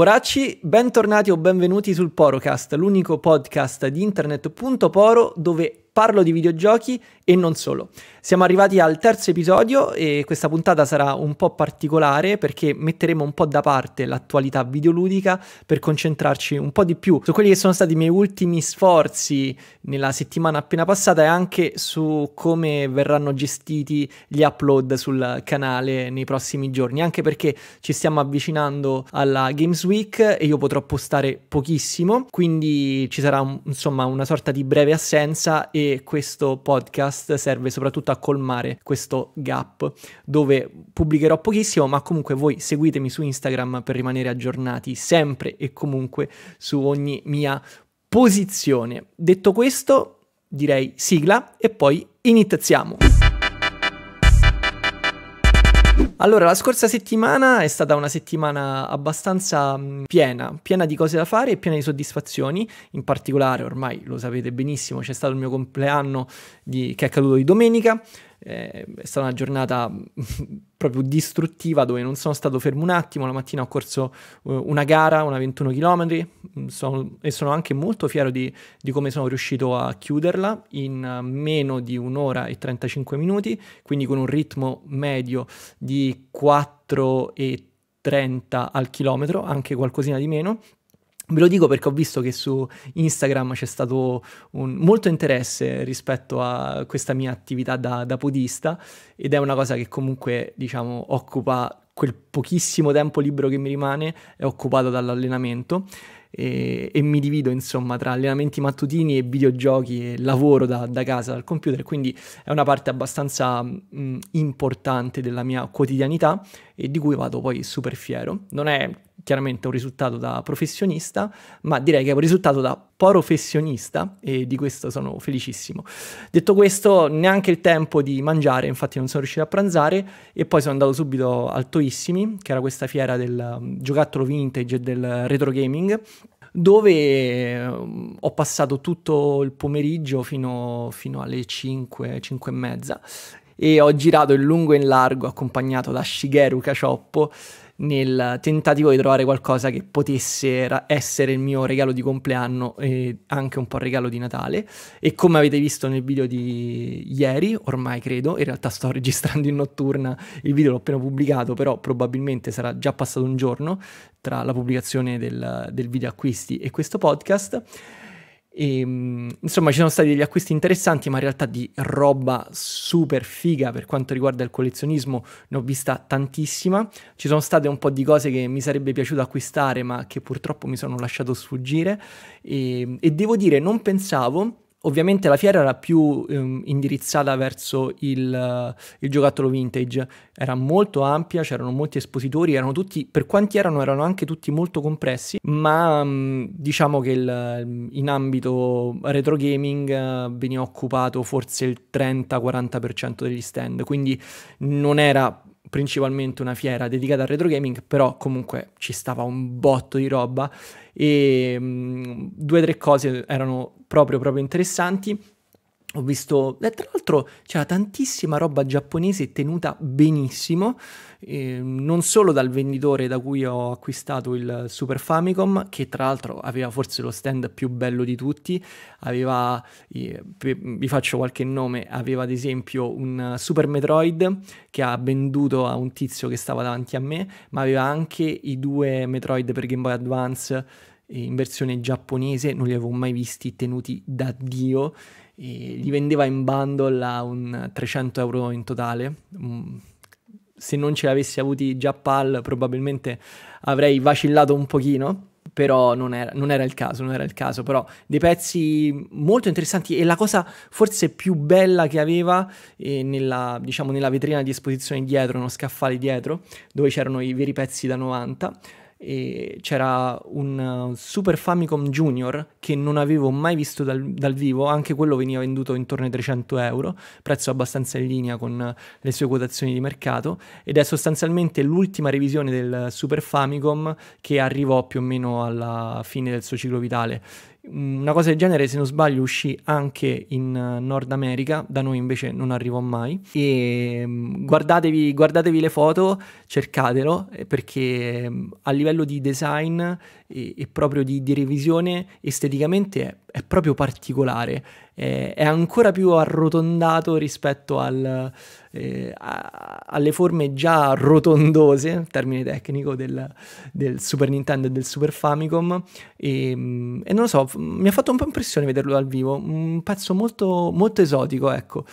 Poracci, bentornati o benvenuti sul Porocast, l'unico podcast di internet.poro dove parlo di videogiochi e non solo. Siamo arrivati al terzo episodio e questa puntata sarà un po' particolare perché metteremo un po' da parte l'attualità videoludica per concentrarci un po' di più su quelli che sono stati i miei ultimi sforzi nella settimana appena passata e anche su come verranno gestiti gli upload sul canale nei prossimi giorni, anche perché ci stiamo avvicinando alla Games Week e io potrò postare pochissimo, quindi ci sarà insomma una sorta di breve assenza e e questo podcast serve soprattutto a colmare questo gap dove pubblicherò pochissimo, ma comunque voi seguitemi su Instagram per rimanere aggiornati sempre e comunque su ogni mia posizione. Detto questo, direi sigla e poi iniziamo. Allora, la scorsa settimana è stata una settimana abbastanza mm, piena, piena di cose da fare e piena di soddisfazioni, in particolare ormai lo sapete benissimo, c'è stato il mio compleanno di, che è accaduto di domenica, eh, è stata una giornata proprio distruttiva dove non sono stato fermo un attimo, la mattina ho corso eh, una gara, una 21 km mm, sono, e sono anche molto fiero di, di, come sono riuscito a chiuderla in eh, meno di un'ora e 35 minuti, quindi con un ritmo medio di 4 e 30 al chilometro, anche qualcosina di meno Ve lo dico perché ho visto che su Instagram c'è stato un, molto interesse rispetto a questa mia attività da, da podista ed è una cosa che comunque diciamo occupa quel pochissimo tempo libero che mi rimane è occupato dall'allenamento e, e, mi divido insomma tra allenamenti mattutini e videogiochi e lavoro da, da casa dal computer quindi è una parte abbastanza mh, mm, importante della mia quotidianità e di cui vado poi super fiero. Non è chiaramente un risultato da professionista, ma direi che è un risultato da professionista e di questo sono felicissimo. Detto questo, neanche il tempo di mangiare, infatti non sono riuscito a pranzare e poi sono andato subito al Toissimi, che era questa fiera del um, giocattolo vintage e del retro gaming dove um, ho passato tutto il pomeriggio fino, fino alle 5, 5 e mezza e ho girato in lungo e in largo accompagnato da Shigeru Cacioppo nel tentativo di trovare qualcosa che potesse essere il mio regalo di compleanno e anche un po' il regalo di Natale e come avete visto nel video di ieri, ormai credo, in realtà sto registrando in notturna, il video l'ho appena pubblicato, però probabilmente sarà già passato un giorno tra la pubblicazione del, del video acquisti e questo podcast e, ehm, insomma, ci sono stati degli acquisti interessanti, ma in realtà di roba super figa per quanto riguarda il collezionismo ne ho vista tantissima. Ci sono state un po' di cose che mi sarebbe piaciuto acquistare, ma che purtroppo mi sono lasciato sfuggire. E, ehm, e devo dire, non pensavo ovviamente la fiera era più ehm, indirizzata verso il, uh, il, giocattolo vintage, era molto ampia, c'erano molti espositori, erano tutti, per quanti erano, erano anche tutti molto compressi, ma mh, mm, diciamo che il, in ambito retro gaming uh, veniva occupato forse il 30-40% degli stand, quindi non era principalmente una fiera dedicata al retro gaming, però comunque ci stava un botto di roba e mh, mm, due o tre cose erano proprio, proprio interessanti. Ho visto, eh, tra l'altro c'era tantissima roba giapponese tenuta benissimo, eh, non solo dal venditore da cui ho acquistato il Super Famicom, che tra l'altro aveva forse lo stand più bello di tutti, aveva, eh, vi faccio qualche nome, aveva ad esempio un Super Metroid che ha venduto a un tizio che stava davanti a me, ma aveva anche i due Metroid per Game Boy Advance in versione giapponese, non li avevo mai visti tenuti da Dio, e li vendeva in bundle a un 300 euro in totale, se non ce l'avessi avuti già PAL probabilmente avrei vacillato un pochino, però non era, non era, il caso, non era il caso, però dei pezzi molto interessanti e la cosa forse più bella che aveva eh, nella, diciamo, nella vetrina di esposizione dietro, uno scaffale dietro, dove c'erano i veri pezzi da 90, e c'era un Super Famicom Junior che non avevo mai visto dal, dal, vivo, anche quello veniva venduto intorno ai 300 euro, prezzo abbastanza in linea con eh, le sue quotazioni di mercato ed è sostanzialmente l'ultima revisione del Super Famicom che arrivò più o meno alla fine del suo ciclo vitale. Mm, una cosa del genere, se non sbaglio, uscì anche in eh, Nord America, da noi invece non arrivò mai. E mm, guardatevi, guardatevi le foto, cercatelo, eh, perché mm, a livello di design e, e proprio di, di, revisione esteticamente è, è proprio particolare, è, è ancora più arrotondato rispetto al eh, a, alle forme già rotondose, termine tecnico, del, del, Super Nintendo e del Super Famicom. E, mm, e, non lo so, mi ha fatto un po' impressione vederlo dal vivo, un pezzo molto, molto esotico, ecco.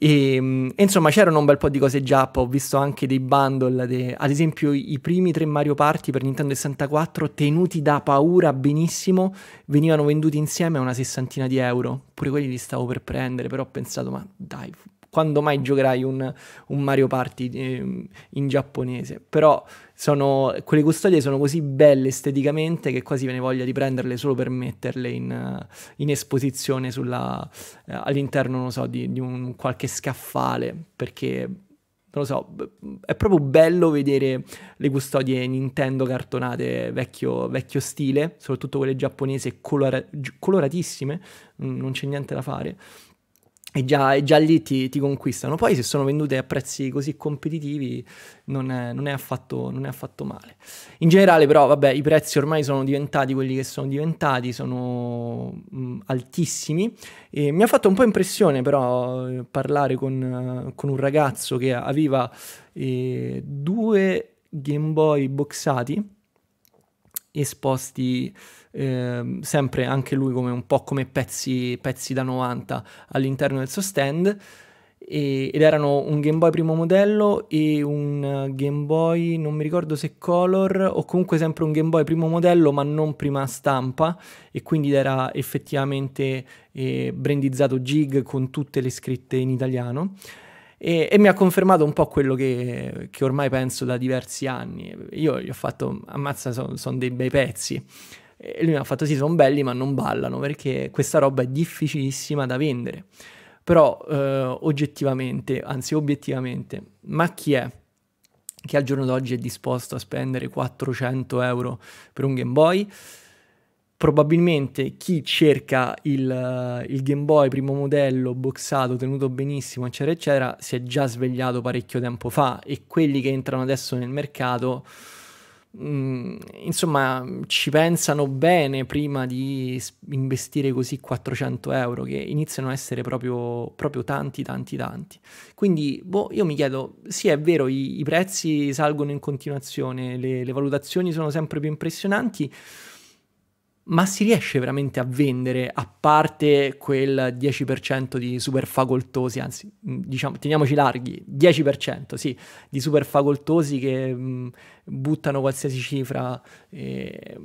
E, mm, e, insomma c'erano un bel po' di cose già, ho visto anche dei bundle, de, ad esempio i primi tre Mario Party per Nintendo 64 tenuti da paura benissimo, venivano venduti insieme a una sessantina di euro, pure quelli li stavo per prendere, però ho pensato ma dai, quando mai giocherai un, un Mario Party eh, in giapponese? Però sono, quelle custodie sono così belle esteticamente che quasi ve ne voglia di prenderle solo per metterle in, eh, in esposizione sulla, eh, all'interno, non so, di, di un qualche scaffale, perché non lo so, è proprio bello vedere le custodie Nintendo cartonate vecchio, vecchio stile, soprattutto quelle giapponese colora- coloratissime, non c'è niente da fare e già, e già, lì ti, ti, conquistano. Poi se sono vendute a prezzi così competitivi non è, non, è affatto, non è, affatto, male. In generale però, vabbè, i prezzi ormai sono diventati quelli che sono diventati, sono mh, mm, altissimi. E mi ha fatto un po' impressione però eh, parlare con, eh, con, un ragazzo che aveva eh, due Game Boy boxati esposti Ehm, sempre anche lui come, un po' come pezzi, pezzi da 90 all'interno del suo stand e, ed erano un Game Boy primo modello e un Game Boy non mi ricordo se Color o comunque sempre un Game Boy primo modello ma non prima stampa e quindi era effettivamente eh, brandizzato Jig con tutte le scritte in italiano e, e, mi ha confermato un po' quello che, che, ormai penso da diversi anni. Io gli ho fatto, ammazza, sono son dei bei pezzi. E lui mi ha fatto sì, sono belli ma non ballano perché questa roba è difficilissima da vendere. Però eh, oggettivamente, anzi obiettivamente, ma chi è che al giorno d'oggi è disposto a spendere 400 euro per un Game Boy? probabilmente chi cerca il, il, Game Boy primo modello boxato, tenuto benissimo, eccetera, eccetera, si è già svegliato parecchio tempo fa e quelli che entrano adesso nel mercato Mm, insomma ci pensano bene prima di investire così 400 euro che iniziano a essere proprio, proprio tanti tanti tanti quindi boh, io mi chiedo sì è vero i, i prezzi salgono in continuazione le, le valutazioni sono sempre più impressionanti ma si riesce veramente a vendere, a parte quel 10% di super facoltosi, anzi, mm, diciamo, teniamoci larghi, 10% sì, di super facoltosi che mh, mm, buttano qualsiasi cifra eh,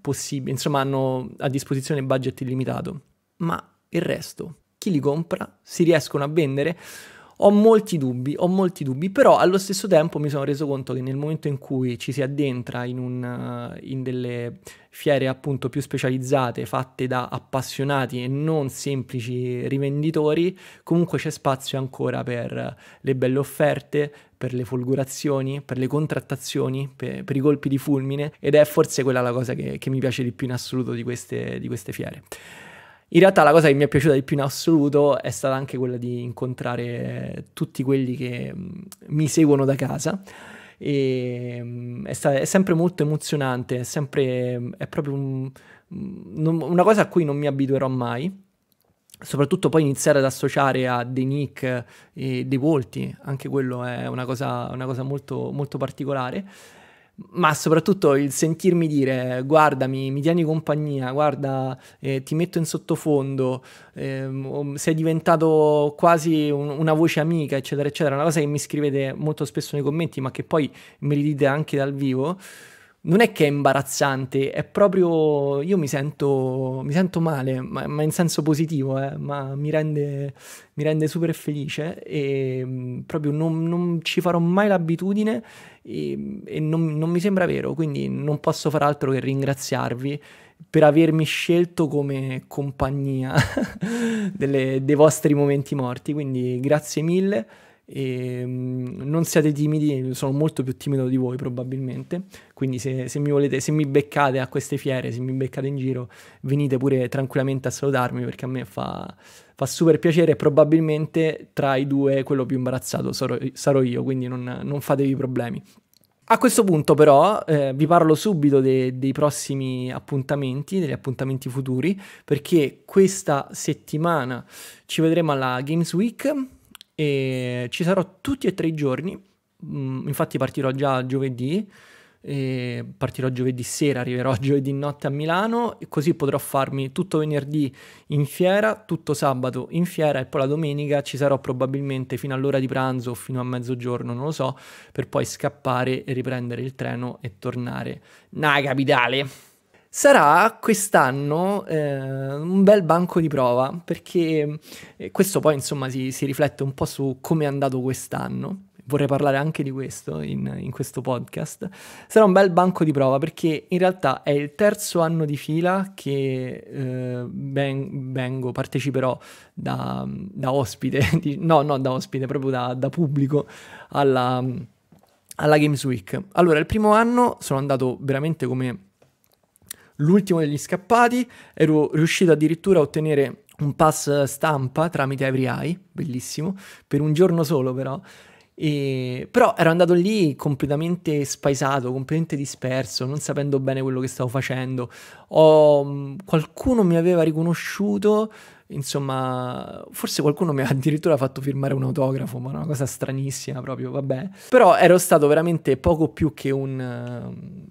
possibile, insomma hanno a disposizione budget illimitato, ma il resto, chi li compra, si riescono a vendere? Ho molti dubbi, ho molti dubbi, però allo stesso tempo mi sono reso conto che nel momento in cui ci si addentra in, un, eh, in delle fiere appunto più specializzate, fatte da appassionati e non semplici rivenditori, comunque c'è spazio ancora per le belle offerte, per le folgorazioni, per le contrattazioni, per, per, i colpi di fulmine ed è forse quella la cosa che, che mi piace di più in assoluto di queste, di queste fiere. In realtà la cosa che mi è piaciuta di più in assoluto è stata anche quella di incontrare tutti quelli che mm, mi seguono da casa. E, mm, è, sta- è sempre molto emozionante, è sempre mm, è proprio un, non, una cosa a cui non mi abituerò mai. Soprattutto poi iniziare ad associare a dei nick e dei volti, anche quello è una cosa, una cosa molto, molto particolare ma soprattutto il sentirmi dire guardami, mi, tieni compagnia, guarda eh, ti metto in sottofondo, eh, sei diventato quasi un, una voce amica eccetera eccetera, una cosa che mi scrivete molto spesso nei commenti ma che poi mi ridite anche dal vivo non è che è imbarazzante, è proprio io mi sento, mi sento male, ma, ma, in senso positivo, eh, ma mi rende, mi rende, super felice e mm, proprio non, non, ci farò mai l'abitudine e, e non, non, mi sembra vero, quindi non posso far altro che ringraziarvi per avermi scelto come compagnia delle, dei vostri momenti morti, quindi grazie mille. E, ehm, non siate timidi, sono molto più timido di voi probabilmente, quindi se, se, mi volete, se mi beccate a queste fiere, se mi beccate in giro, venite pure tranquillamente a salutarmi perché a me fa, fa super piacere e probabilmente tra i due quello più imbarazzato sarò, sarò io, quindi non, non fatevi problemi. A questo punto però eh, vi parlo subito de dei prossimi appuntamenti, degli appuntamenti futuri, perché questa settimana ci vedremo alla Games Week e ci sarò tutti e tre i giorni, mm, infatti partirò già giovedì, partirò giovedì sera, arriverò giovedì notte a Milano e così potrò farmi tutto venerdì in fiera, tutto sabato in fiera e poi la domenica ci sarò probabilmente fino all'ora di pranzo o fino a mezzogiorno, non lo so, per poi scappare e riprendere il treno e tornare nella capitale. Sarà quest'anno eh, un bel banco di prova, perché eh, questo poi insomma si, si riflette un po' su come è andato quest'anno. Vorrei parlare anche di questo in, in questo podcast. Sarà un bel banco di prova perché in realtà è il terzo anno di fila che eh, ben, vengo, parteciperò da, da ospite, di, no, non da ospite, proprio da, da pubblico alla, alla Games Week. Allora, il primo anno sono andato veramente come l'ultimo degli scappati, ero riuscito addirittura a ottenere un pass stampa tramite Every Eye, bellissimo, per un giorno solo però. E, però ero andato lì completamente spaesato, completamente disperso, non sapendo bene quello che stavo facendo. Ho, mm, qualcuno mi aveva riconosciuto, insomma, forse qualcuno mi ha addirittura fatto firmare un autografo, ma una cosa stranissima proprio, vabbè. Però ero stato veramente poco più che un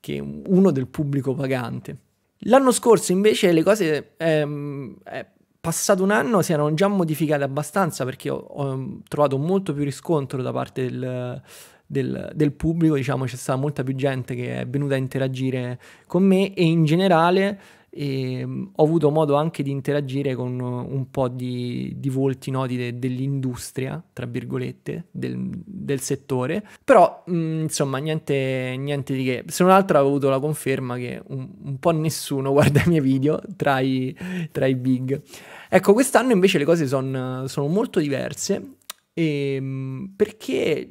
che uno del pubblico pagante. L'anno scorso invece le cose, ehm, è passato un anno, si erano già modificate abbastanza perché ho, ho ehm, trovato molto più riscontro da parte del, del, del pubblico, diciamo c'è stata molta più gente che è venuta a interagire con me e in generale e ehm, ho avuto modo anche di interagire con un po' di, di volti noti di, dell'industria, tra virgolette, del, del settore, però mh, mm, insomma niente, niente, di che. Se non altro avevo avuto la conferma che un, un po' nessuno guarda i miei video tra i, tra i big. Ecco, quest'anno invece le cose son, sono molto diverse e, ehm, perché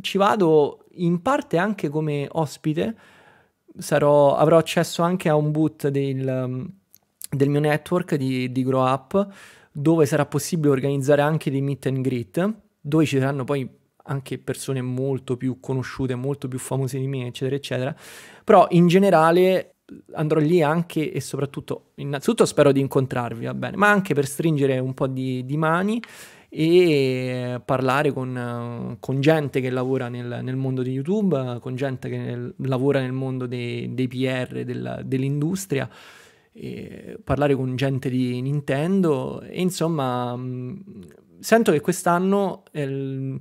ci vado in parte anche come ospite sarò, avrò accesso anche a un boot del, um, del mio network di, di Grow Up dove sarà possibile organizzare anche dei meet and greet dove ci saranno poi anche persone molto più conosciute, molto più famose di me, eccetera, eccetera. Però in generale eh, andrò lì anche e soprattutto, innanzitutto spero di incontrarvi, va bene, ma anche per stringere un po' di, di mani e eh, parlare con, eh, con gente che lavora nel, nel, mondo di YouTube, con gente che nel, lavora nel mondo dei, dei PR, del, dell'industria, parlare con gente di Nintendo e insomma mm, sento che quest'anno ehm,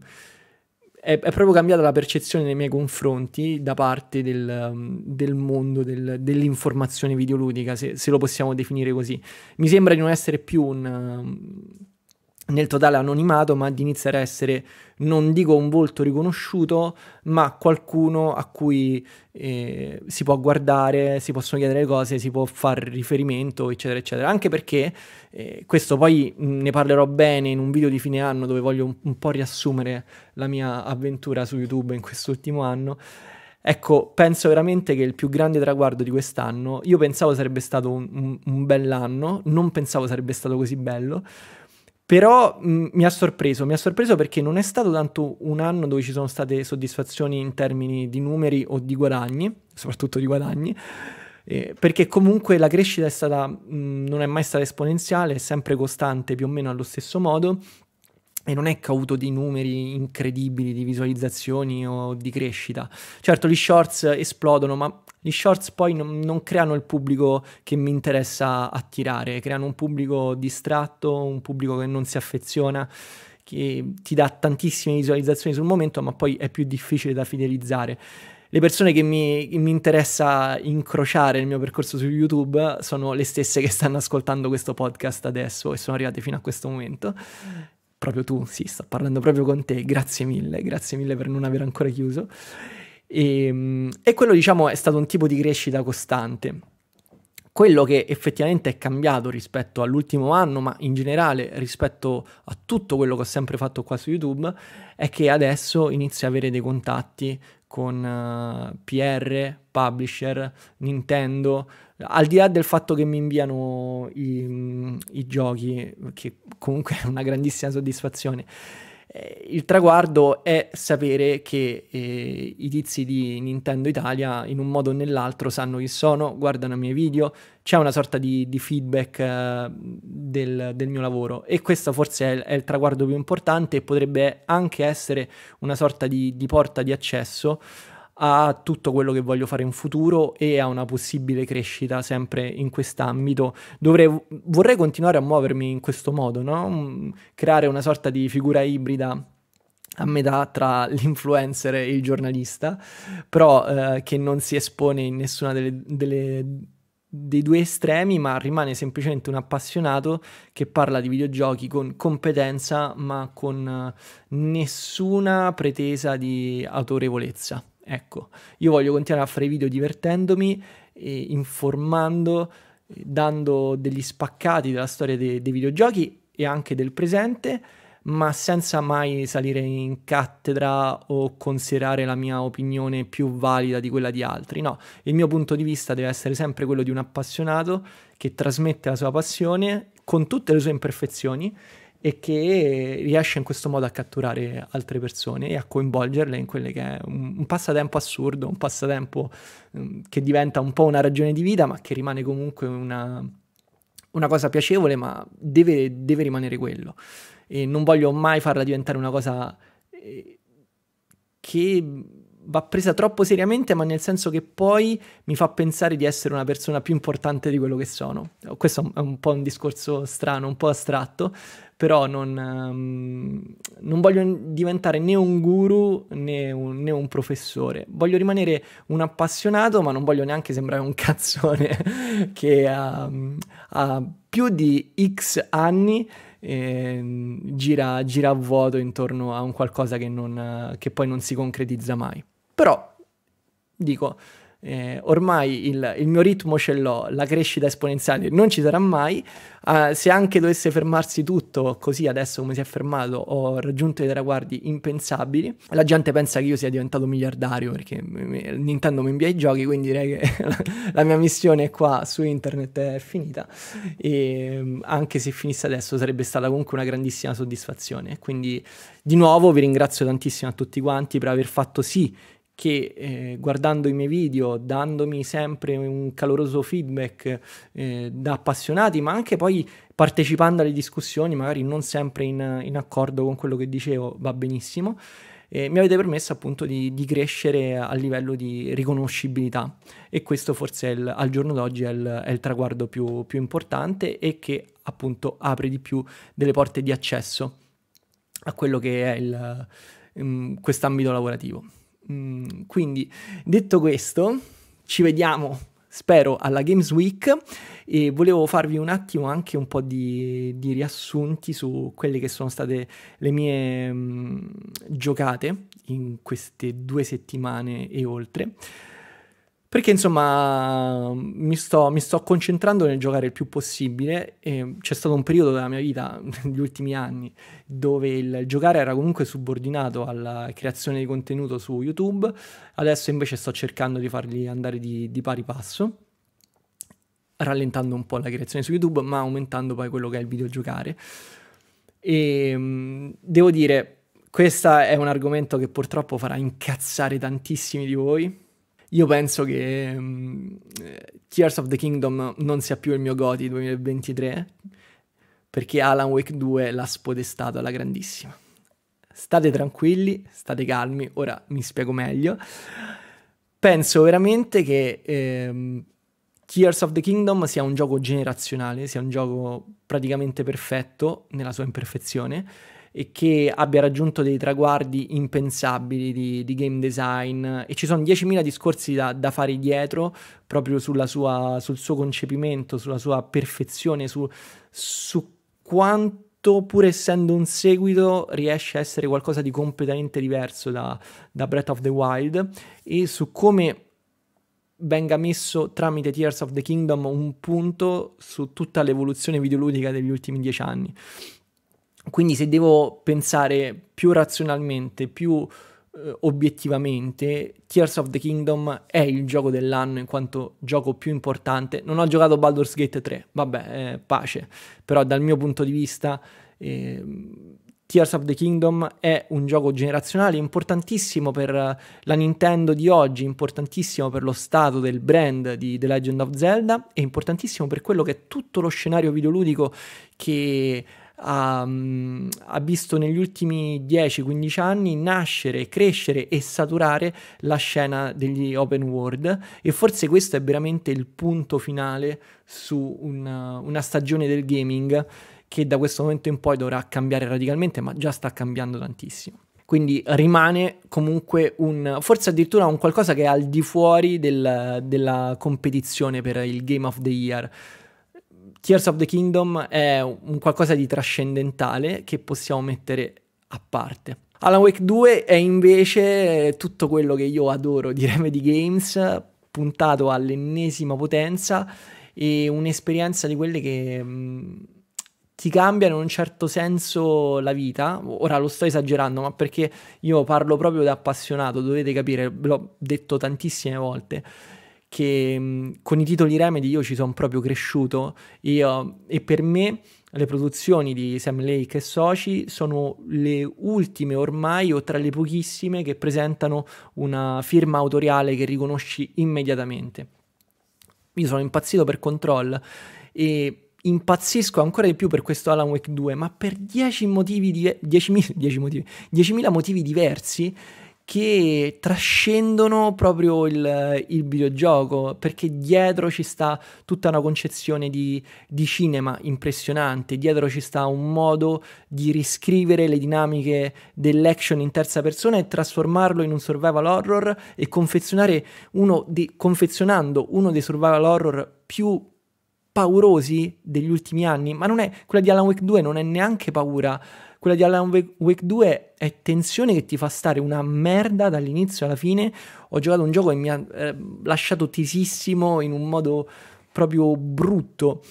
è, è, proprio cambiata la percezione nei miei confronti da parte del, mm, del mondo del, dell'informazione videoludica, se, se, lo possiamo definire così. Mi sembra di non essere più un mm, nel totale anonimato, ma di iniziare a essere, non dico un volto riconosciuto, ma qualcuno a cui eh, si può guardare, si possono chiedere cose, si può fare riferimento, eccetera, eccetera. Anche perché eh, questo poi mm, ne parlerò bene in un video di fine anno dove voglio un, un po' riassumere la mia avventura su YouTube in quest'ultimo anno. Ecco, penso veramente che il più grande traguardo di quest'anno, io pensavo sarebbe stato un, un, un bell'anno, non pensavo sarebbe stato così bello, però mh, mm, mi ha sorpreso, mi ha sorpreso perché non è stato tanto un anno dove ci sono state soddisfazioni in termini di numeri o di guadagni, soprattutto di guadagni, eh, perché comunque la crescita è stata, mh, mm, non è mai stata esponenziale, è sempre costante più o meno allo stesso modo e non è cauto di numeri incredibili, di visualizzazioni o di crescita. Certo, gli shorts esplodono, ma gli shorts poi non, non, creano il pubblico che mi interessa attirare, creano un pubblico distratto, un pubblico che non si affeziona, che ti dà tantissime visualizzazioni sul momento, ma poi è più difficile da fidelizzare. Le persone che mi, che mi interessa incrociare nel mio percorso su YouTube sono le stesse che stanno ascoltando questo podcast adesso e sono arrivate fino a questo momento proprio tu, sì, sto parlando proprio con te, grazie mille, grazie mille per non aver ancora chiuso. E, ehm, e quello diciamo è stato un tipo di crescita costante. Quello che effettivamente è cambiato rispetto all'ultimo anno, ma in generale rispetto a tutto quello che ho sempre fatto qua su YouTube, è che adesso inizio a avere dei contatti con uh, eh, PR, publisher, Nintendo, al di là del fatto che mi inviano i, mm, i giochi, che comunque è una grandissima soddisfazione eh, il traguardo è sapere che eh, i tizi di Nintendo Italia in un modo o nell'altro sanno chi sono, guardano i miei video, c'è una sorta di, di feedback eh, del, del, mio lavoro e questo forse è, è, il traguardo più importante e potrebbe anche essere una sorta di, di porta di accesso a tutto quello che voglio fare in futuro e a una possibile crescita sempre in quest'ambito. Dovrei, vorrei continuare a muovermi in questo modo, no? Mm, creare una sorta di figura ibrida a metà tra l'influencer e il giornalista, però eh, che non si espone in nessuna delle, delle dei due estremi, ma rimane semplicemente un appassionato che parla di videogiochi con competenza, ma con eh, nessuna pretesa di autorevolezza. Ecco, io voglio continuare a fare video divertendomi, informando, eh, dando degli spaccati della storia dei, dei videogiochi e anche del presente, ma senza mai salire in cattedra o considerare la mia opinione più valida di quella di altri. No, il mio punto di vista deve essere sempre quello di un appassionato che trasmette la sua passione con tutte le sue imperfezioni e che riesce in questo modo a catturare altre persone e a coinvolgerle in quello che è un, un passatempo assurdo, un passatempo um, che diventa un po' una ragione di vita, ma che rimane comunque una, una cosa piacevole, ma deve, deve, rimanere quello. E non voglio mai farla diventare una cosa... Eh, che va presa troppo seriamente, ma nel senso che poi mi fa pensare di essere una persona più importante di quello che sono. Questo è un po' un discorso strano, un po' astratto, però non, um, non voglio diventare né un guru né un, né un, professore. Voglio rimanere un appassionato, ma non voglio neanche sembrare un cazzone che ha, ha più di X anni ehm, gira, gira a vuoto intorno a un qualcosa che, non, che poi non si concretizza mai. Però, dico, eh, ormai il, il, mio ritmo ce l'ho, la crescita esponenziale non ci sarà mai, eh, se anche dovesse fermarsi tutto così adesso come si è fermato ho raggiunto dei traguardi impensabili, la gente pensa che io sia diventato miliardario perché Nintendo mi invia i giochi, quindi direi che la mia missione qua su internet è finita e anche se finisse adesso sarebbe stata comunque una grandissima soddisfazione, quindi di nuovo vi ringrazio tantissimo a tutti quanti per aver fatto sì che eh, guardando i miei video, dandomi sempre un caloroso feedback eh, da appassionati, ma anche poi partecipando alle discussioni, magari non sempre in, in accordo con quello che dicevo, va benissimo, eh, mi avete permesso appunto di, di, crescere a livello di riconoscibilità e questo forse il, al giorno d'oggi è il, è il traguardo più, più importante e che appunto apre di più delle porte di accesso a quello che è il, mm, quest'ambito lavorativo. Mm, quindi, detto questo, ci vediamo, spero, alla Games Week e volevo farvi un attimo anche un po' di, di riassunti su quelle che sono state le mie mm, giocate in queste due settimane e oltre. Perché insomma mi sto, mi sto concentrando nel giocare il più possibile. c'è stato un periodo della mia vita, negli ultimi anni, dove il giocare era comunque subordinato alla creazione di contenuto su YouTube. Adesso invece sto cercando di farli andare di, di pari passo rallentando un po' la creazione su YouTube, ma aumentando poi quello che è il videogiocare. E ehm, devo dire, questo è un argomento che purtroppo farà incazzare tantissimi di voi, io penso che um, Tears of the Kingdom non sia più il mio godi 2023 perché Alan Wake 2 l'ha spodestato alla grandissima. State tranquilli, state calmi, ora mi spiego meglio. Penso veramente che ehm, Tears of the Kingdom sia un gioco generazionale, sia un gioco praticamente perfetto nella sua imperfezione e che abbia raggiunto dei traguardi impensabili di, di game design e ci sono 10.000 discorsi da, da fare dietro proprio sua, sul suo concepimento, sulla sua perfezione, su, su quanto pur essendo un seguito, riesce a essere qualcosa di completamente diverso da, da, Breath of the Wild e su come venga messo tramite Tears of the Kingdom un punto su tutta l'evoluzione videoludica degli ultimi dieci anni. Quindi se devo pensare più razionalmente, più eh, obiettivamente, Tears of the Kingdom è il gioco dell'anno in quanto gioco più importante. Non ho giocato Baldur's Gate 3, vabbè, eh, pace, però dal mio punto di vista eh, Tears of the Kingdom è un gioco generazionale importantissimo per la Nintendo di oggi, importantissimo per lo stato del brand di The Legend of Zelda e importantissimo per quello che è tutto lo scenario videoludico che ha, mm, ha visto negli ultimi 10-15 anni nascere, crescere e saturare la scena degli open world e forse questo è veramente il punto finale su una, una stagione del gaming che da questo momento in poi dovrà cambiare radicalmente, ma già sta cambiando tantissimo. Quindi rimane comunque un, forse addirittura un qualcosa che è al di fuori del, della competizione per il Game of the Year. Tears of the Kingdom è un qualcosa di trascendentale che possiamo mettere a parte. Alan Wake 2 è invece tutto quello che io adoro di Remedy Games, puntato all'ennesima potenza e un'esperienza di quelle che mh, mm, ti cambiano in un certo senso la vita. Ora lo sto esagerando, ma perché io parlo proprio da appassionato, dovete capire, l'ho detto tantissime volte che mm, con i titoli Remedy io ci sono proprio cresciuto io, e per me le produzioni di Sam Lake e Soci sono le ultime ormai o tra le pochissime che presentano una firma autoriale che riconosci immediatamente. Io sono impazzito per Control e impazzisco ancora di più per questo Alan Wake 2, ma per 10 motivi, di, 10.000 10 motivi, 10.000 motivi diversi che trascendono proprio il, il, videogioco, perché dietro ci sta tutta una concezione di, di, cinema impressionante, dietro ci sta un modo di riscrivere le dinamiche dell'action in terza persona e trasformarlo in un survival horror e confezionare uno di, confezionando uno dei survival horror più paurosi degli ultimi anni, ma non è quella di Alan Wake 2 non è neanche paura, quella di Alan Wake 2 è tensione che ti fa stare una merda dall'inizio alla fine. Ho giocato un gioco e mi ha eh, lasciato tesissimo in un modo proprio brutto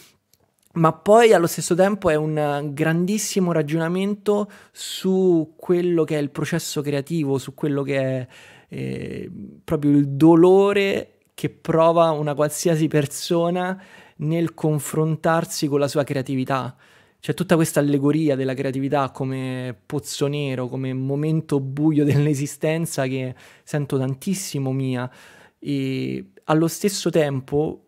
ma poi allo stesso tempo è un grandissimo ragionamento su quello che è il processo creativo, su quello che è eh, proprio il dolore che prova una qualsiasi persona nel confrontarsi con la sua creatività. C'è tutta questa allegoria della creatività come pozzo nero, come momento buio dell'esistenza che sento tantissimo mia. E allo stesso tempo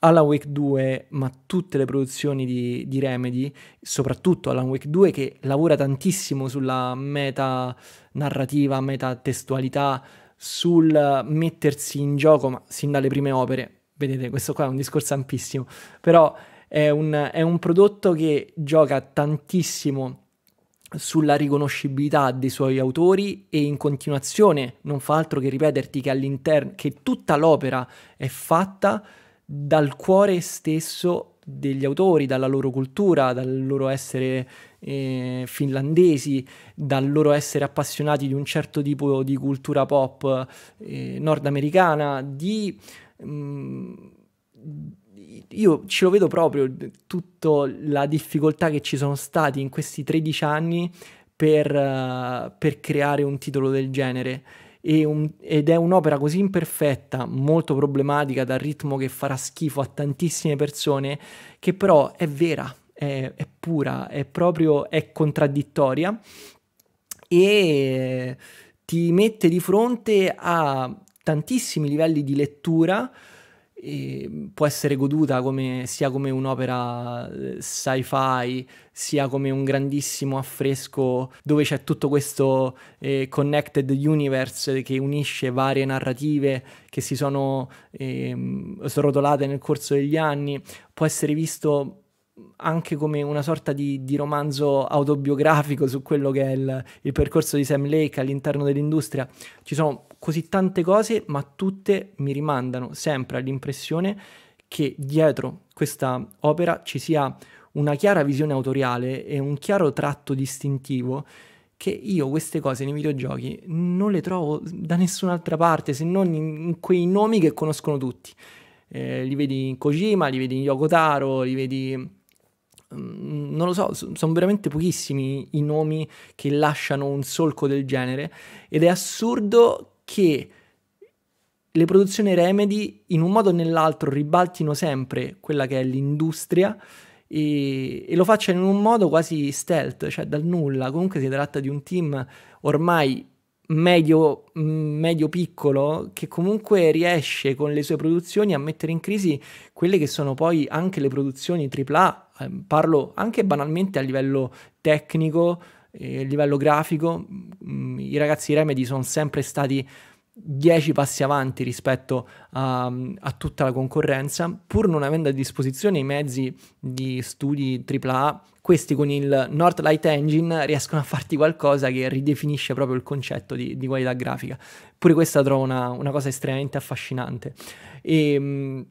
Alan Wake 2, ma tutte le produzioni di, di, Remedy, soprattutto Alan Wake 2 che lavora tantissimo sulla meta narrativa, meta testualità, sul mettersi in gioco, ma sin dalle prime opere, vedete questo qua è un discorso ampissimo, però è un, è un prodotto che gioca tantissimo sulla riconoscibilità dei suoi autori e in continuazione non fa altro che ripeterti che all'interno che tutta l'opera è fatta dal cuore stesso degli autori, dalla loro cultura, dal loro essere eh, finlandesi, dal loro essere appassionati di un certo tipo di cultura pop eh, nordamericana, di mh, mm, io ce lo vedo proprio tutta la difficoltà che ci sono stati in questi 13 anni per, eh, per creare un titolo del genere. Un, ed è un'opera così imperfetta, molto problematica, dal ritmo che farà schifo a tantissime persone, che però è vera, è, è pura, è proprio, è contraddittoria e ti mette di fronte a tantissimi livelli di lettura e ehm, può essere goduta come, sia come un'opera eh, sci-fi, sia come un grandissimo affresco dove c'è tutto questo eh, connected universe che unisce varie narrative che si sono eh, srotolate nel corso degli anni, può essere visto anche come una sorta di, di, romanzo autobiografico su quello che è il, il, percorso di Sam Lake all'interno dell'industria. Ci sono così tante cose, ma tutte mi rimandano sempre all'impressione che dietro questa opera ci sia una chiara visione autoriale e un chiaro tratto distintivo che io queste cose nei videogiochi non le trovo da nessun'altra parte se non in quei nomi che conoscono tutti. Eh, li vedi in Kojima, li vedi in Yokotaro, li vedi Mm, non lo so, sono veramente pochissimi i nomi che lasciano un solco del genere ed è assurdo che le produzioni Remedy in un modo o nell'altro ribaltino sempre quella che è l'industria e, e, lo facciano in un modo quasi stealth, cioè dal nulla. Comunque si tratta di un team ormai medio, mm, medio piccolo che comunque riesce con le sue produzioni a mettere in crisi quelle che sono poi anche le produzioni AAA Ehm, parlo anche banalmente a livello tecnico, eh, a livello grafico, mh, mm, i ragazzi Remedy sono sempre stati 10 passi avanti rispetto a, a, tutta la concorrenza, pur non avendo a disposizione i mezzi di studi AAA, questi con il North Light Engine riescono a farti qualcosa che ridefinisce proprio il concetto di, di qualità grafica. Pure questa trovo una, una cosa estremamente affascinante. E, ehm,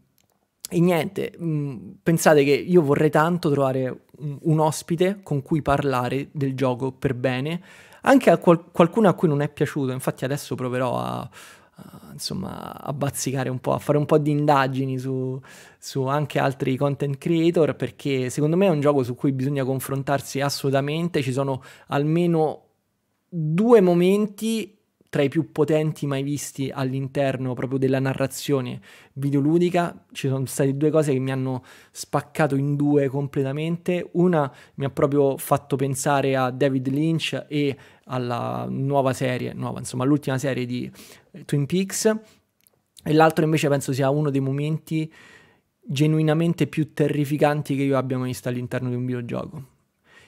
e niente, mm, pensate che io vorrei tanto trovare un, ospite con cui parlare del gioco per bene, anche a qual- qualcuno a cui non è piaciuto, infatti adesso proverò a, Uh, insomma, a bazzicare un po', a fare un po' di indagini su, su, anche altri content creator, perché secondo me è un gioco su cui bisogna confrontarsi assolutamente. Ci sono almeno due momenti tra i più potenti mai visti all'interno proprio della narrazione videoludica. Ci sono state due cose che mi hanno spaccato in due completamente. Una mi ha proprio fatto pensare a David Lynch e alla nuova serie, nuova, insomma, l'ultima serie di eh, Twin Peaks. E l'altro invece penso sia uno dei momenti genuinamente più terrificanti che io abbia mai visto all'interno di un videogioco.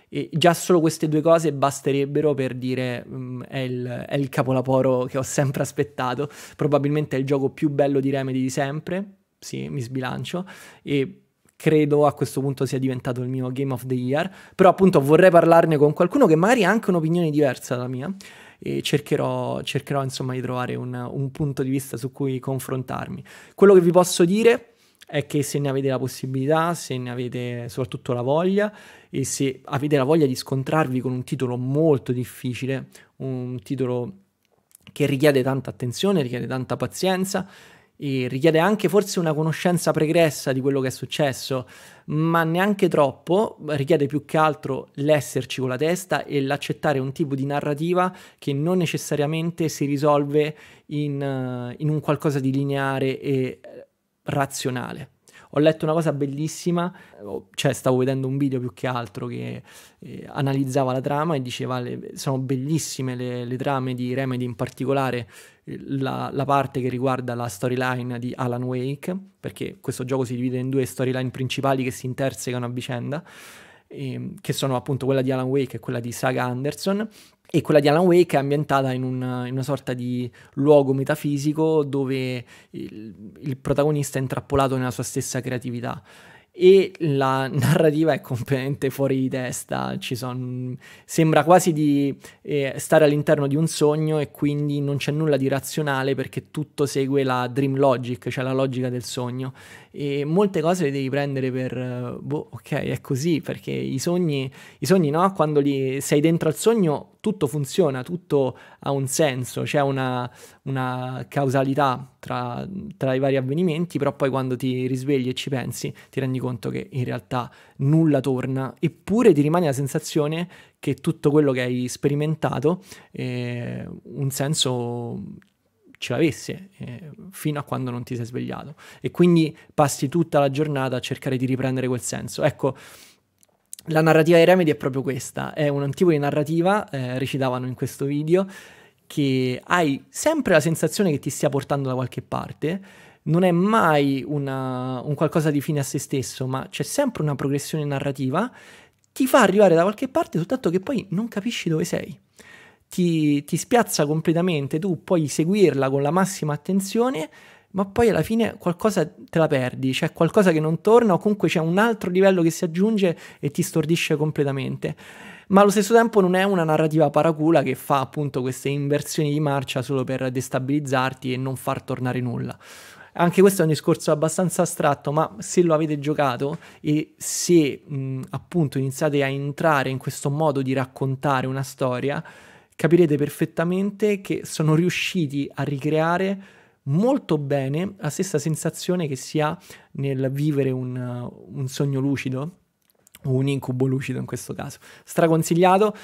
E già solo queste due cose basterebbero per dire mh, mm, è, il, è il capolaporo che ho sempre aspettato. Probabilmente è il gioco più bello di Remedy di sempre. Sì, mi sbilancio. E credo a questo punto sia diventato il mio Game of the Year, però appunto vorrei parlarne con qualcuno che magari ha anche un'opinione diversa dalla mia e cercherò, cercherò insomma di trovare un, un punto di vista su cui confrontarmi. Quello che vi posso dire è che se ne avete la possibilità, se ne avete soprattutto la voglia e se avete la voglia di scontrarvi con un titolo molto difficile, un titolo che richiede tanta attenzione, richiede tanta pazienza e richiede anche forse una conoscenza pregressa di quello che è successo, ma neanche troppo, richiede più che altro l'esserci con la testa e l'accettare un tipo di narrativa che non necessariamente si risolve in, eh, in un qualcosa di lineare e eh, razionale. Ho letto una cosa bellissima, eh, cioè stavo vedendo un video più che altro che eh, analizzava la trama e diceva le, sono bellissime le, le, trame di Remedy, in particolare eh, la, la parte che riguarda la storyline di Alan Wake, perché questo gioco si divide in due storyline principali che si intersecano a vicenda, ehm, che sono appunto quella di Alan Wake e quella di Saga Anderson e quella di Alan Wake è ambientata in una, in una sorta di luogo metafisico dove il, il, protagonista è intrappolato nella sua stessa creatività e la narrativa è completamente fuori di testa, son, sembra quasi di eh, stare all'interno di un sogno e quindi non c'è nulla di razionale perché tutto segue la dream logic, cioè la logica del sogno e molte cose le devi prendere per, boh, ok, è così, perché i sogni, i sogni no, quando li, sei dentro al sogno tutto funziona, tutto ha un senso, c'è una, una causalità tra, tra, i vari avvenimenti, però poi quando ti risvegli e ci pensi ti rendi conto che in realtà nulla torna, eppure ti rimane la sensazione che tutto quello che hai sperimentato eh, un senso ce l'avesse eh, fino a quando non ti sei svegliato e quindi passi tutta la giornata a cercare di riprendere quel senso. Ecco, la narrativa dei remedi è proprio questa, è un tipo di narrativa, eh, recitavano in questo video, che hai sempre la sensazione che ti stia portando da qualche parte, non è mai una, un qualcosa di fine a se stesso, ma c'è sempre una progressione narrativa, ti fa arrivare da qualche parte, soltanto che poi non capisci dove sei ti, ti spiazza completamente, tu puoi seguirla con la massima attenzione, ma poi alla fine qualcosa te la perdi, c'è qualcosa che non torna o comunque c'è un altro livello che si aggiunge e ti stordisce completamente. Ma allo stesso tempo non è una narrativa paracula che fa appunto queste inversioni di marcia solo per destabilizzarti e non far tornare nulla. Anche questo è un discorso abbastanza astratto, ma se lo avete giocato e se mh, appunto iniziate a entrare in questo modo di raccontare una storia, capirete perfettamente che sono riusciti a ricreare molto bene la stessa sensazione che si ha nel vivere un, un sogno lucido o un incubo lucido in questo caso. Straconsigliato.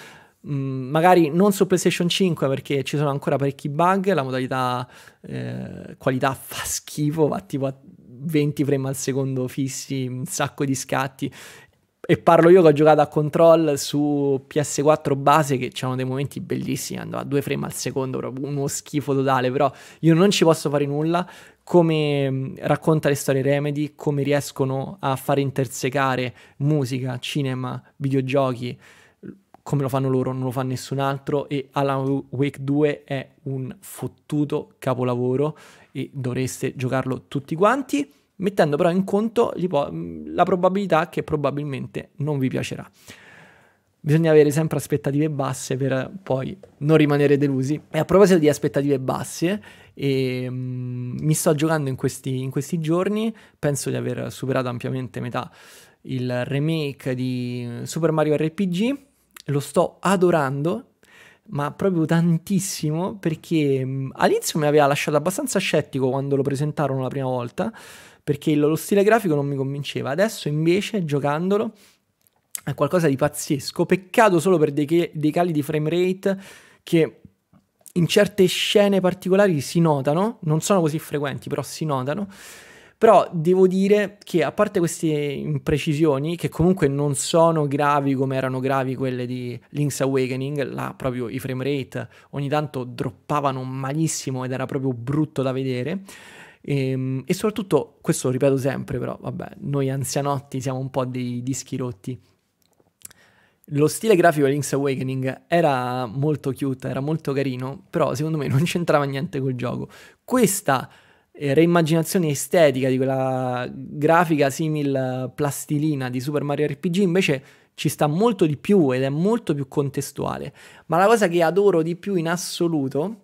Mm, magari non su PlayStation 5 perché ci sono ancora parecchi bug, la modalità eh, qualità fa schifo, va tipo a 20 frame al secondo fissi, un sacco di scatti e parlo io che ho giocato a Control su PS4 base che c'erano dei momenti bellissimi, andava a due frame al secondo, proprio uno schifo totale, però io non ci posso fare nulla, come mm, racconta le storie Remedy, come riescono a far intersecare musica, cinema, videogiochi, come lo fanno loro, non lo fa nessun altro e Alan Wake 2 è un fottuto capolavoro e dovreste giocarlo tutti quanti mettendo però in conto mm, la probabilità che probabilmente non vi piacerà. Bisogna avere sempre aspettative basse per poi non rimanere delusi. E a proposito di aspettative basse, e, um, mi sto giocando in questi, in questi giorni, penso di aver superato ampiamente metà il remake di Super Mario RPG, lo sto adorando, ma proprio tantissimo perché mm, all'inizio mi aveva lasciato abbastanza scettico quando lo presentarono la prima volta perché lo stile grafico non mi convinceva. Adesso invece, giocandolo, è qualcosa di pazzesco. Peccato solo per dei, dei cali di frame rate che in certe scene particolari si notano, non sono così frequenti, però si notano. Però devo dire che a parte queste imprecisioni, che comunque non sono gravi come erano gravi quelle di Link's Awakening, là proprio i frame rate ogni tanto droppavano malissimo ed era proprio brutto da vedere. E, ehm, e, soprattutto, questo lo ripeto sempre, però vabbè, noi anzianotti siamo un po' dei dischi rotti. Lo stile grafico di Link's Awakening era molto cute, era molto carino, però secondo me non c'entrava niente col gioco. Questa eh, reimmaginazione estetica di quella grafica simil plastilina di Super Mario RPG invece ci sta molto di più ed è molto più contestuale. Ma la cosa che adoro di più in assoluto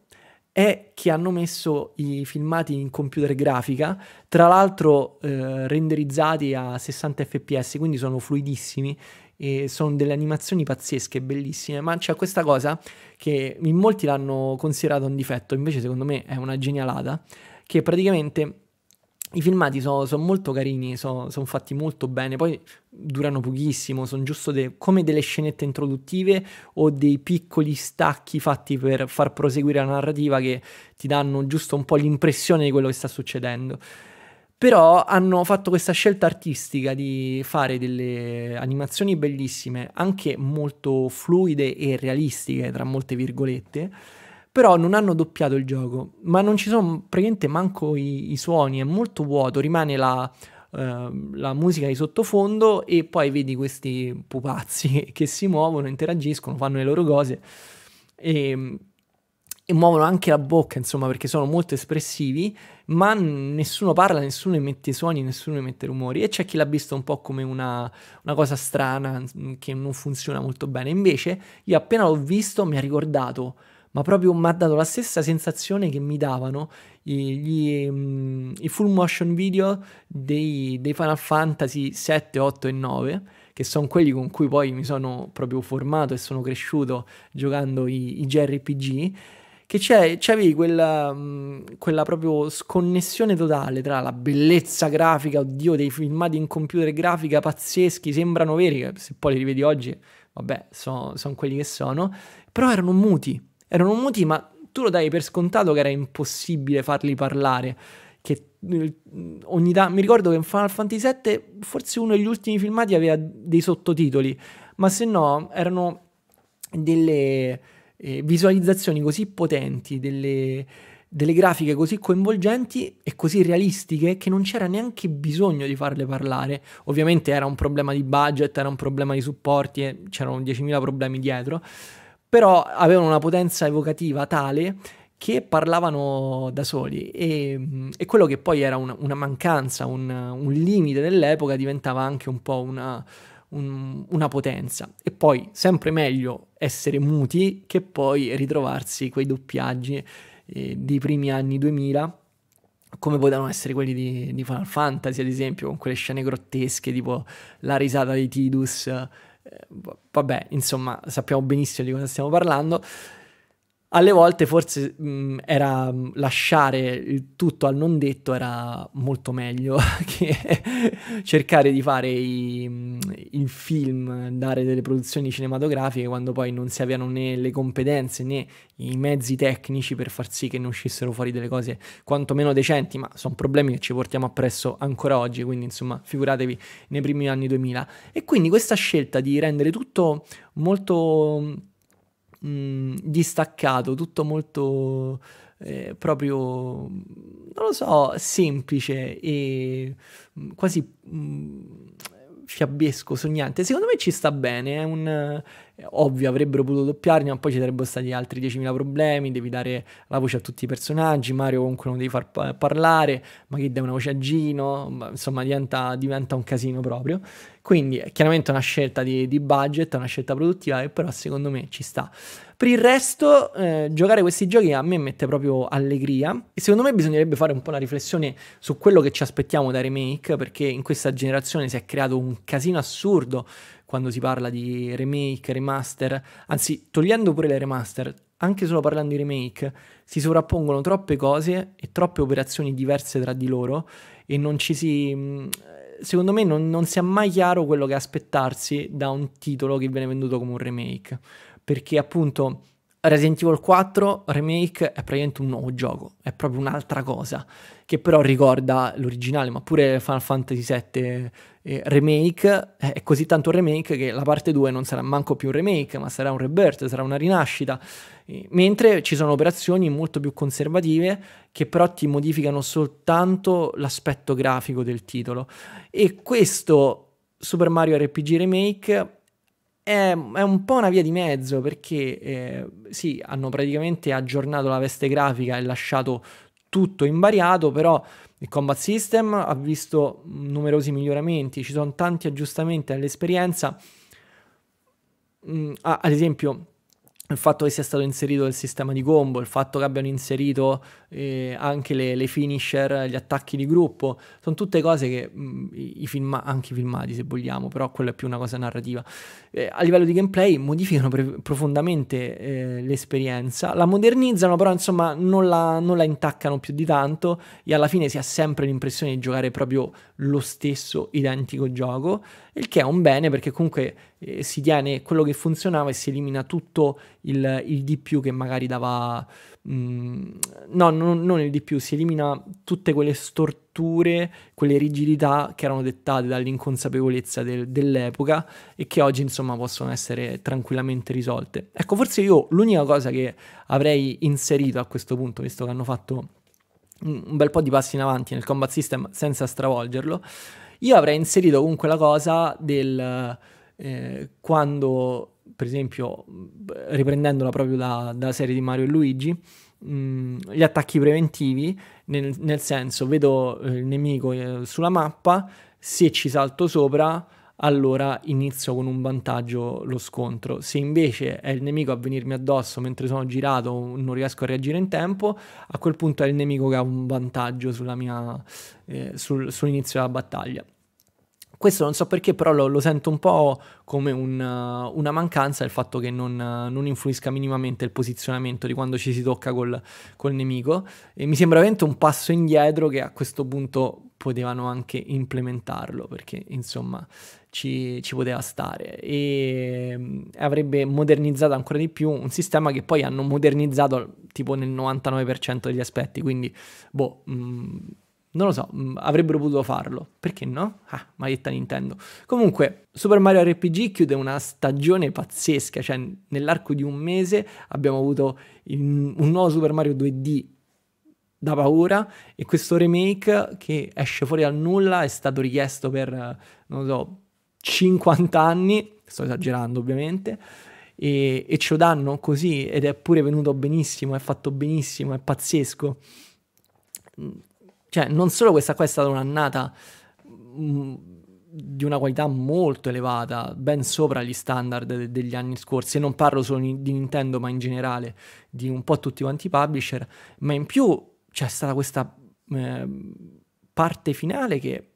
è che hanno messo i filmati in computer grafica, tra l'altro eh, renderizzati a 60 fps, quindi sono fluidissimi e sono delle animazioni pazzesche, bellissime, ma c'è questa cosa che in molti l'hanno considerata un difetto, invece secondo me è una genialata, che praticamente i filmati sono so molto carini, sono so fatti molto bene, poi durano pochissimo, sono giusto de, come delle scenette introduttive o dei piccoli stacchi fatti per far proseguire la narrativa che ti danno giusto un po' l'impressione di quello che sta succedendo. Però hanno fatto questa scelta artistica di fare delle animazioni bellissime, anche molto fluide e realistiche, tra molte virgolette, però non hanno doppiato il gioco, ma non ci sono praticamente manco i, i suoni, è molto vuoto, rimane la, Uh, la musica di sottofondo e poi vedi questi pupazzi che si muovono, interagiscono, fanno le loro cose e, e, muovono anche la bocca, insomma, perché sono molto espressivi, ma nessuno parla, nessuno emette suoni, nessuno emette rumori e c'è chi l'ha visto un po' come una, una cosa strana mm, che non funziona molto bene. Invece io appena l'ho visto mi ha ricordato ma proprio mi ha dato la stessa sensazione che mi davano i, gli, mm, i full motion video dei, dei, Final Fantasy 7, 8 e 9, che sono quelli con cui poi mi sono proprio formato e sono cresciuto giocando i, i JRPG che c'è, c'avevi quella, mh, mm, quella, proprio sconnessione totale tra la bellezza grafica, oddio, dei filmati in computer grafica pazzeschi, sembrano veri, se poi li rivedi oggi, vabbè, sono son quelli che sono, però erano muti, erano muti, ma tu lo dai per scontato che era impossibile farli parlare. Che mm, ogni da- mi ricordo che in Final Fantasy VII forse uno degli ultimi filmati aveva dei sottotitoli, ma se no erano delle eh, visualizzazioni così potenti, delle, delle grafiche così coinvolgenti e così realistiche che non c'era neanche bisogno di farle parlare. Ovviamente era un problema di budget, era un problema di supporti, c'erano 10.000 problemi dietro, però avevano una potenza evocativa tale che parlavano da soli e, e quello che poi era una, una mancanza, un, un, limite dell'epoca diventava anche un po' una, un, una potenza. E poi sempre meglio essere muti che poi ritrovarsi quei doppiaggi eh, dei primi anni 2000 come potevano essere quelli di, di, Final Fantasy, ad esempio, con quelle scene grottesche, tipo la risata di Tidus eh, vabbè, insomma, sappiamo benissimo di cosa stiamo parlando alle volte forse mh, mm, era mm, lasciare tutto al non detto era molto meglio che cercare di fare i, mm, il film, dare delle produzioni cinematografiche quando poi non si avevano né le competenze né i mezzi tecnici per far sì che ne uscissero fuori delle cose quantomeno decenti, ma sono problemi che ci portiamo appresso ancora oggi, quindi insomma figuratevi nei primi anni 2000. E quindi questa scelta di rendere tutto molto mh, distaccato, tutto molto eh, proprio, non lo so, semplice e mh, quasi... Mh, fiabesco, sognante. Secondo me ci sta bene, è un, eh, ovvio avrebbero potuto doppiarli, ma poi ci sarebbero stati altri 10.000 problemi, devi dare la voce a tutti i personaggi, Mario comunque non devi far parlare, ma che dai una voce a Gino, insomma diventa, diventa, un casino proprio. Quindi eh, è chiaramente una scelta di, di budget, una scelta produttiva che però secondo me ci sta. Per il resto, eh, giocare questi giochi a me mette proprio allegria e secondo me bisognerebbe fare un po' una riflessione su quello che ci aspettiamo dai remake, perché in questa generazione si è creato un casino assurdo quando si parla di remake, remaster, anzi togliendo pure le remaster, anche solo parlando di remake, si sovrappongono troppe cose e troppe operazioni diverse tra di loro e non ci si... Mm, secondo me non, non si è mai chiaro quello che aspettarsi da un titolo che viene venduto come un remake, perché appunto... Resident Evil 4 Remake è praticamente un nuovo gioco, è proprio un'altra cosa, che però ricorda l'originale, ma pure Final Fantasy VII eh, remake, eh, è così tanto un remake che la parte 2 non sarà manco più un remake, ma sarà un rebirth, sarà una rinascita. mentre ci sono operazioni molto più conservative che però ti modificano soltanto l'aspetto grafico del titolo. E questo Super Mario RPG Remake è, un po' una via di mezzo perché eh, sì, hanno praticamente aggiornato la veste grafica e lasciato tutto invariato, però il combat system ha visto numerosi miglioramenti, ci sono tanti aggiustamenti all'esperienza. Mm, ah, ad esempio, il fatto che sia stato inserito il sistema di combo, il fatto che abbiano inserito eh, anche le, le, finisher, gli attacchi di gruppo, sono tutte cose che mh, mm, i filma- anche i filmati se vogliamo, però quella è più una cosa narrativa. Eh, a livello di gameplay modificano pre- profondamente eh, l'esperienza, la modernizzano, però insomma non la, non la intaccano più di tanto e alla fine si ha sempre l'impressione di giocare proprio lo stesso identico gioco, il che è un bene perché comunque eh, si tiene quello che funzionava e si elimina tutto il, il di più che magari dava... Mh, mm, no, non, non il di più, si elimina tutte quelle storture, quelle rigidità che erano dettate dall'inconsapevolezza del, dell'epoca e che oggi insomma possono essere tranquillamente risolte. Ecco, forse io l'unica cosa che avrei inserito a questo punto, visto che hanno fatto un bel po' di passi in avanti nel combat system senza stravolgerlo, io avrei inserito comunque la cosa del eh, quando, per esempio, riprendendola proprio da, da serie di Mario e Luigi, gli attacchi preventivi, nel, nel, senso vedo eh, il nemico eh, sulla mappa, se ci salto sopra allora inizio con un vantaggio lo scontro. Se invece è il nemico a venirmi addosso mentre sono girato, non riesco a reagire in tempo, a quel punto è il nemico che ha un vantaggio mia, eh, sul, sull'inizio della battaglia. Questo non so perché, però lo, lo sento un po' come un, uh, una mancanza il fatto che non, uh, non, influisca minimamente il posizionamento di quando ci si tocca col, col nemico. E mi sembra veramente un passo indietro che a questo punto potevano anche implementarlo perché insomma ci, ci, poteva stare e mm, avrebbe modernizzato ancora di più un sistema che poi hanno modernizzato tipo nel 99% degli aspetti quindi boh mh, mm, non lo so, mm, avrebbero potuto farlo. Perché no? Ah, maglietta Nintendo. Comunque, Super Mario RPG chiude una stagione pazzesca, cioè nell'arco di un mese abbiamo avuto il, un nuovo Super Mario 2D da paura e questo remake che esce fuori dal nulla è stato richiesto per, non lo so, 50 anni, sto esagerando ovviamente, e, e ce lo danno così ed è pure venuto benissimo, è fatto benissimo, è pazzesco cioè, non solo questa qua è stata un'annata mm, di una qualità molto elevata, ben sopra gli standard de- degli anni scorsi, e non parlo solo di Nintendo, ma in generale di un po' tutti quanti i publisher, ma in più c'è stata questa eh, parte finale che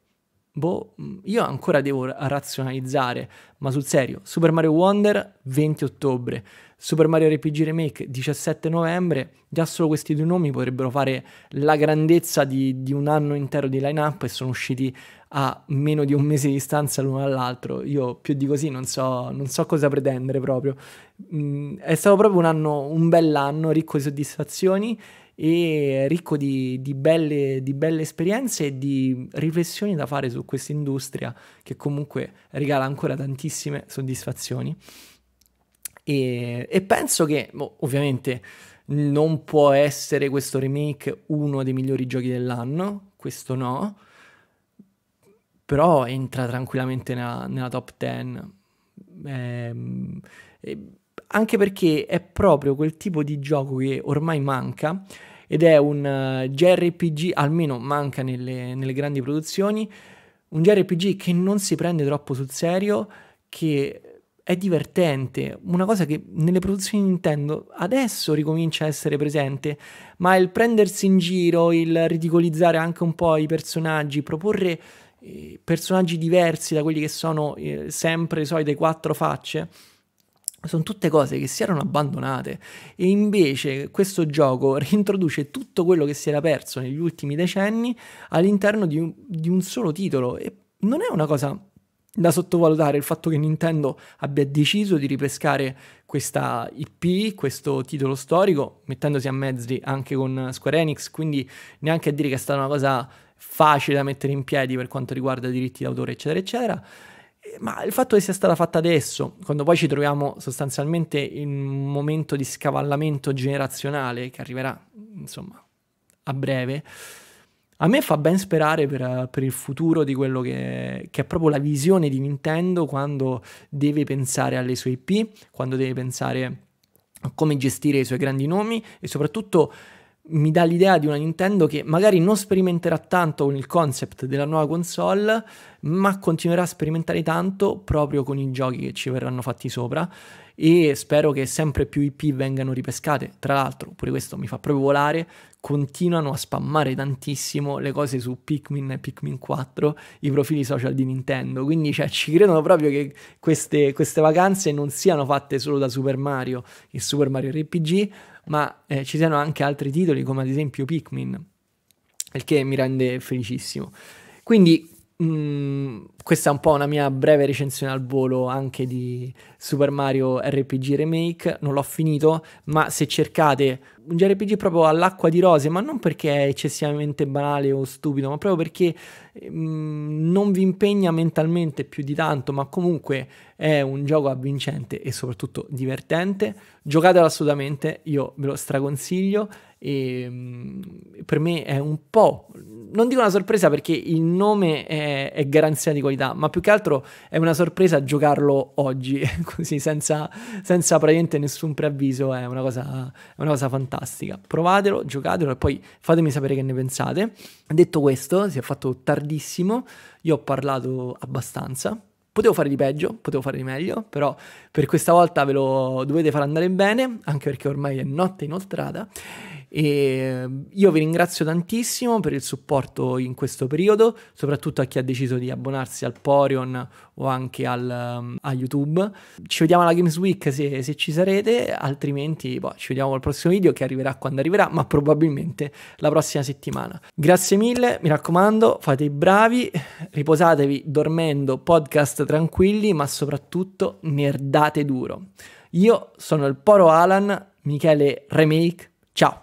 boh, mm, io ancora devo razionalizzare, ma sul serio, Super Mario Wonder 20 ottobre, Super Mario RPG Remake 17 novembre, già solo questi due nomi potrebbero fare la grandezza di, di un anno intero di lineup e sono usciti a meno di un mese di distanza l'uno dall'altro, io più di così non so, non so cosa pretendere proprio, mm, è stato proprio un anno, un bell'anno ricco di soddisfazioni e ricco di, di, belle, di belle esperienze e di riflessioni da fare su questa industria che comunque regala ancora tantissime soddisfazioni. E, e, penso che boh, ovviamente non può essere questo remake uno dei migliori giochi dell'anno, questo no, però entra tranquillamente nella, nella top 10. Eh, anche perché è proprio quel tipo di gioco che ormai manca ed è un eh, JRPG, almeno manca nelle, nelle grandi produzioni, un JRPG che non si prende troppo sul serio, che è divertente, una cosa che nelle produzioni Nintendo adesso ricomincia a essere presente, ma il prendersi in giro, il ridicolizzare anche un po' i personaggi, proporre eh, personaggi diversi da quelli che sono eh, sempre i solite quattro facce, sono tutte cose che si erano abbandonate e invece questo gioco rintroduce tutto quello che si era perso negli ultimi decenni all'interno di un, di un solo titolo e non è una cosa da sottovalutare il fatto che Nintendo abbia deciso di ripescare questa IP, questo titolo storico, mettendosi a mezzi anche con Square Enix, quindi neanche a dire che è stata una cosa facile da mettere in piedi per quanto riguarda diritti d'autore, eccetera, eccetera ma il fatto che sia stata fatta adesso, quando poi ci troviamo sostanzialmente in un momento di scavallamento generazionale che arriverà, insomma, a breve, a me fa ben sperare per, per il futuro di quello che, che, è proprio la visione di Nintendo quando deve pensare alle sue IP, quando deve pensare a come gestire i suoi grandi nomi e soprattutto mi dà l'idea di una Nintendo che magari non sperimenterà tanto con il concept della nuova console, ma continuerà a sperimentare tanto proprio con i giochi che ci verranno fatti sopra e spero che sempre più IP vengano ripescate. Tra l'altro, pure questo mi fa proprio volare, continuano a spammare tantissimo le cose su Pikmin e Pikmin 4, i profili social di Nintendo, quindi cioè, ci credono proprio che queste, queste vacanze non siano fatte solo da Super Mario e Super Mario RPG, ma eh, ci siano anche altri titoli come ad esempio Pikmin, il che mi rende felicissimo. Quindi Mm, questa è un po' una mia breve recensione al volo anche di Super Mario RPG Remake, non l'ho finito, ma se cercate un JRPG proprio all'acqua di rose, ma non perché è eccessivamente banale o stupido, ma proprio perché mm, non vi impegna mentalmente più di tanto, ma comunque è un gioco avvincente e soprattutto divertente, giocatelo assolutamente, io ve lo straconsiglio e, ehm, per me è un po', non dico una sorpresa perché il nome è, è garanzia di qualità, ma più che altro è una sorpresa giocarlo oggi, così senza, senza praticamente nessun preavviso, è una, cosa, è una cosa fantastica. Provatelo, giocatelo e poi fatemi sapere che ne pensate. Detto questo, si è fatto tardissimo, io ho parlato abbastanza. Potevo fare di peggio, potevo fare di meglio, però per questa volta ve lo dovete far andare bene, anche perché ormai è notte inoltrata. E ehm, io vi ringrazio tantissimo per il supporto in questo periodo, soprattutto a chi ha deciso di abbonarsi al Porion o anche al, um, a YouTube. Ci vediamo alla Games Week se, se ci sarete, altrimenti boh, ci vediamo al prossimo video che arriverà quando arriverà, ma probabilmente la prossima settimana. Grazie mille, mi raccomando, fate i bravi, riposatevi dormendo, podcast tranquilli, ma soprattutto nerdate duro. Io sono il Poro Alan, Michele Remake, ciao!